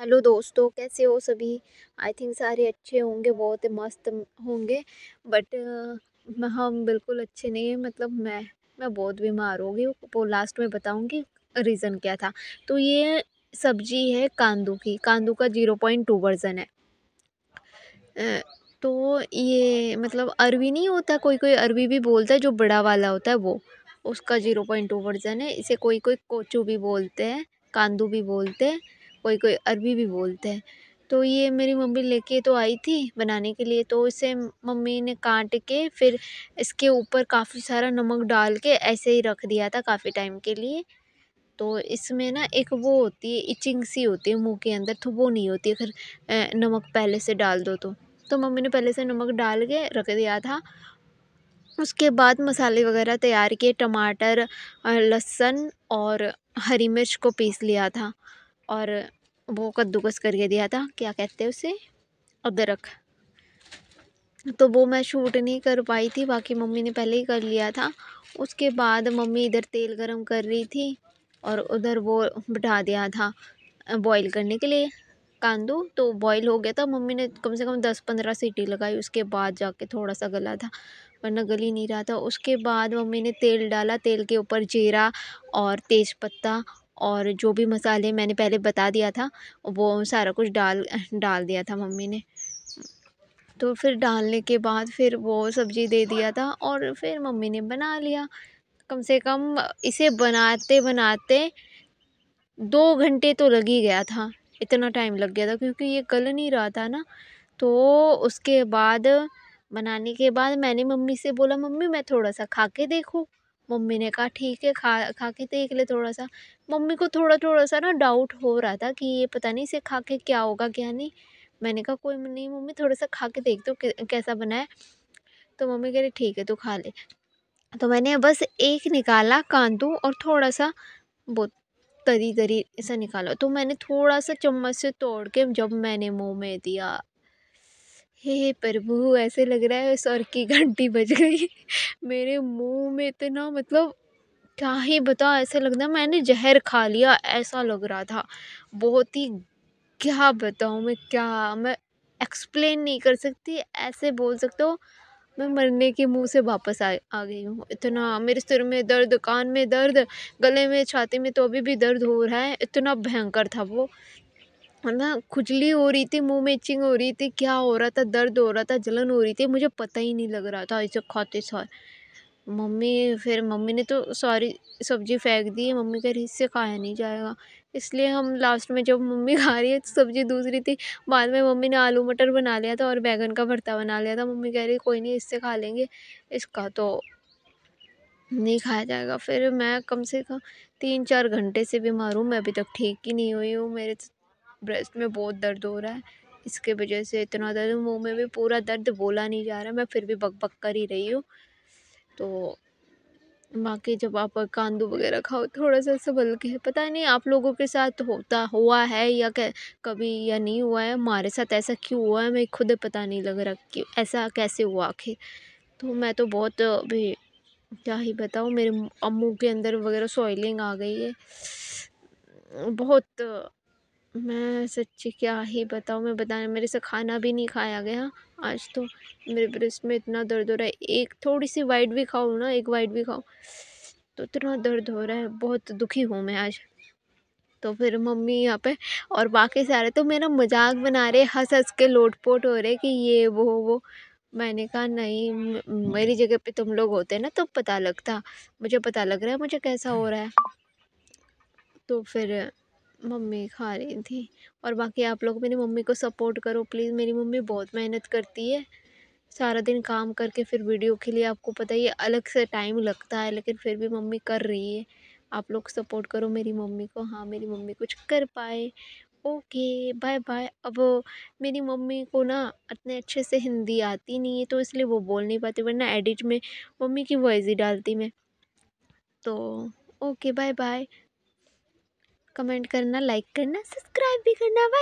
hello दोस्तों कैसे हो सभी आई थिंक सारे अच्छे होंगे बहुत मस्त होंगे बट uh, हम बिल्कुल अच्छे नहीं हैं मतलब मैं मैं बहुत बीमार होगी वो लास्ट में बताऊंगी रीज़न क्या था तो ये सब्जी है कांदू की कांदू का ज़ीरो पॉइंट टू वर्जन है तो ये मतलब अरवी नहीं होता कोई कोई अरवी भी बोलता है जो बड़ा वाला होता है वो उसका ज़ीरो पॉइंट टू वर्जन है इसे कोई कोई कोचू भी बोलते हैं कांदू भी बोलते हैं कोई कोई अरबी भी बोलते हैं तो ये मेरी मम्मी लेके तो आई थी बनाने के लिए तो इसे मम्मी ने काट के फिर इसके ऊपर काफ़ी सारा नमक डाल के ऐसे ही रख दिया था काफ़ी टाइम के लिए तो इसमें ना एक वो होती है इचिंग सी होती है मुंह के अंदर तो वो नहीं होती अगर नमक पहले से डाल दो तो तो मम्मी ने पहले से नमक डाल के रख दिया था उसके बाद मसाले वगैरह तैयार किए टमाटर लहसुन और हरी मिर्च को पीस लिया था और वो कद्दूकस करके दिया था क्या कहते हैं उसे अदरक तो वो मैं शूट नहीं कर पाई थी बाकी मम्मी ने पहले ही कर लिया था उसके बाद मम्मी इधर तेल गरम कर रही थी और उधर वो बिठा दिया था बॉईल करने के लिए कांदू तो बॉईल हो गया था मम्मी ने कम से कम दस पंद्रह सीटी लगाई उसके बाद जाके थोड़ा सा गला था वरना गल ही नहीं रहा था उसके बाद मम्मी ने तेल डाला तेल के ऊपर जीरा और तेज़पत्ता और जो भी मसाले मैंने पहले बता दिया था वो सारा कुछ डाल डाल दिया था मम्मी ने तो फिर डालने के बाद फिर वो सब्ज़ी दे दिया था और फिर मम्मी ने बना लिया कम से कम इसे बनाते बनाते दो घंटे तो लग ही गया था इतना टाइम लग गया था क्योंकि ये गल नहीं रहा था ना तो उसके बाद बनाने के बाद मैंने मम्मी से बोला मम्मी मैं थोड़ा सा खा के देखूँ मम्मी ने कहा ठीक है खा खा के देख ले थोड़ा सा मम्मी को थोड़ा थोड़ा सा ना डाउट हो रहा था कि ये पता नहीं इसे खा के क्या होगा क्या नहीं मैंने कहा कोई नहीं मम्मी थोड़ा सा खा के देख दो तो कैसा बना है तो मम्मी कह रही ठीक है तो खा ले तो मैंने बस एक निकाला कांदू और थोड़ा सा वो तरी तरी ऐसा निकाला तो मैंने थोड़ा सा चम्मच से तोड़ के जब मैंने मुंह में दिया हे hey, प्रभु ऐसे लग रहा है सर की घंटी बज गई मेरे मुंह में इतना मतलब क्या ही बताओ ऐसे लग रहा मैंने जहर खा लिया ऐसा लग रहा था बहुत ही क्या बताऊँ मैं क्या मैं एक्सप्लेन नहीं कर सकती ऐसे बोल सकते हो मैं मरने के मुंह से वापस आ आ गई हूँ इतना मेरे सिर में दर्द कान में दर्द गले में छाती में तो अभी भी दर्द हो रहा है इतना भयंकर था वो है ना खुजली हो रही थी मुँह में इचिंग हो रही थी क्या हो रहा था दर्द हो रहा था जलन हो रही थी मुझे पता ही नहीं लग रहा था ऐसे खाते सार मम्मी फिर मम्मी ने तो सारी सब्ज़ी फेंक दी है मम्मी कह रही इससे खाया नहीं जाएगा इसलिए हम लास्ट में जब मम्मी खा रही है तो सब्ज़ी दूसरी थी बाद में मम्मी ने आलू मटर बना लिया था और बैगन का भरता बना लिया था मम्मी कह रही कोई नहीं इससे खा लेंगे इसका तो नहीं खाया जाएगा फिर मैं कम से कम तीन चार घंटे से बीमार हूँ मैं अभी तक ठीक ही नहीं हुई हूँ मेरे तो ब्रेस्ट में बहुत दर्द हो रहा है इसके वजह से इतना दर्द मुंह में भी पूरा दर्द बोला नहीं जा रहा मैं फिर भी बक बक कर ही रही हूँ तो बाकी जब आप कांदू वगैरह खाओ थोड़ा सा संभल के पता नहीं आप लोगों के साथ होता हुआ है या कभी या नहीं हुआ है हमारे साथ ऐसा क्यों हुआ है मैं खुद पता नहीं लग रहा कि ऐसा कैसे हुआ आखिर तो मैं तो बहुत भी क्या ही बताऊँ मेरे अम्मू के अंदर वगैरह सॉइलिंग आ गई है बहुत मैं सच्ची क्या ही बताऊँ मैं बताने मेरे से खाना भी नहीं खाया गया आज तो मेरे ब्रेस्ट में इतना दर्द हो रहा है एक थोड़ी सी वाइट भी खाओ ना एक वाइट भी खाओ तो इतना दर्द हो रहा है बहुत दुखी हूँ मैं आज तो फिर मम्मी यहाँ पे और बाकी सारे तो मेरा मजाक बना रहे हंस हंस के लोटपोट हो रहे कि ये वो वो मैंने कहा नहीं मेरी जगह पे तुम लोग होते ना तो पता लगता मुझे पता लग रहा है मुझे कैसा हो रहा है तो फिर मम्मी खा रही थी और बाकी आप लोग मेरी मम्मी को सपोर्ट करो प्लीज़ मेरी मम्मी बहुत मेहनत करती है सारा दिन काम करके फिर वीडियो के लिए आपको पता ही अलग से टाइम लगता है लेकिन फिर भी मम्मी कर रही है आप लोग सपोर्ट करो मेरी मम्मी को हाँ मेरी मम्मी कुछ कर पाए ओके बाय बाय अब मेरी मम्मी को ना इतने अच्छे से हिंदी आती नहीं है तो इसलिए वो बोल नहीं पाती वरना एडिट में मम्मी की वॉइस ही डालती मैं तो ओके बाय बाय कमेंट करना लाइक करना सब्सक्राइब भी करना बाय